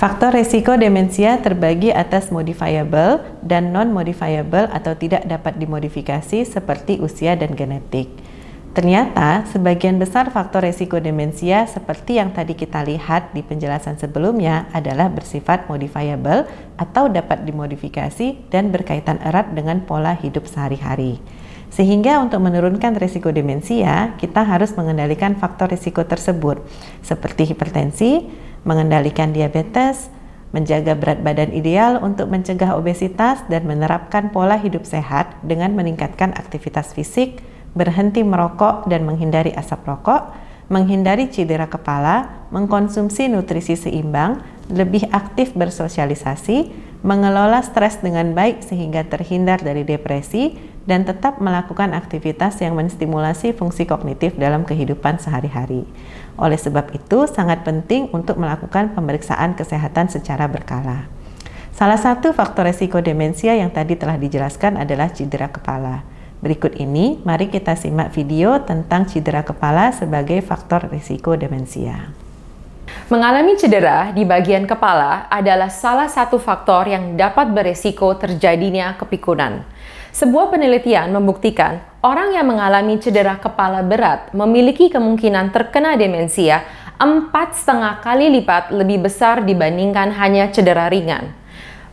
Faktor resiko demensia terbagi atas modifiable dan non-modifiable atau tidak dapat dimodifikasi seperti usia dan genetik. Ternyata, sebagian besar faktor resiko demensia seperti yang tadi kita lihat di penjelasan sebelumnya adalah bersifat modifiable atau dapat dimodifikasi dan berkaitan erat dengan pola hidup sehari-hari. Sehingga untuk menurunkan resiko demensia, kita harus mengendalikan faktor resiko tersebut, seperti hipertensi, mengendalikan diabetes, menjaga berat badan ideal untuk mencegah obesitas dan menerapkan pola hidup sehat dengan meningkatkan aktivitas fisik, berhenti merokok dan menghindari asap rokok, menghindari cedera kepala, mengkonsumsi nutrisi seimbang, lebih aktif bersosialisasi, mengelola stres dengan baik sehingga terhindar dari depresi, dan tetap melakukan aktivitas yang menstimulasi fungsi kognitif dalam kehidupan sehari-hari. Oleh sebab itu, sangat penting untuk melakukan pemeriksaan kesehatan secara berkala. Salah satu faktor resiko demensia yang tadi telah dijelaskan adalah cedera kepala. Berikut ini, mari kita simak video tentang cedera kepala sebagai faktor risiko demensia. Mengalami cedera di bagian kepala adalah salah satu faktor yang dapat beresiko terjadinya kepikunan. Sebuah penelitian membuktikan orang yang mengalami cedera kepala berat memiliki kemungkinan terkena demensia empat setengah kali lipat lebih besar dibandingkan hanya cedera ringan.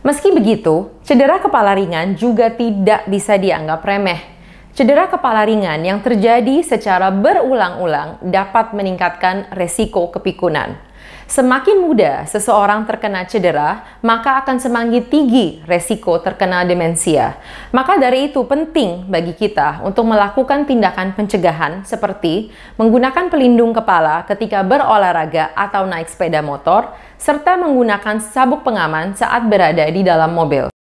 Meski begitu, cedera kepala ringan juga tidak bisa dianggap remeh. Cedera kepala ringan yang terjadi secara berulang-ulang dapat meningkatkan resiko kepikunan. Semakin muda seseorang terkena cedera, maka akan semakin tinggi resiko terkena demensia. Maka dari itu penting bagi kita untuk melakukan tindakan pencegahan seperti menggunakan pelindung kepala ketika berolahraga atau naik sepeda motor, serta menggunakan sabuk pengaman saat berada di dalam mobil.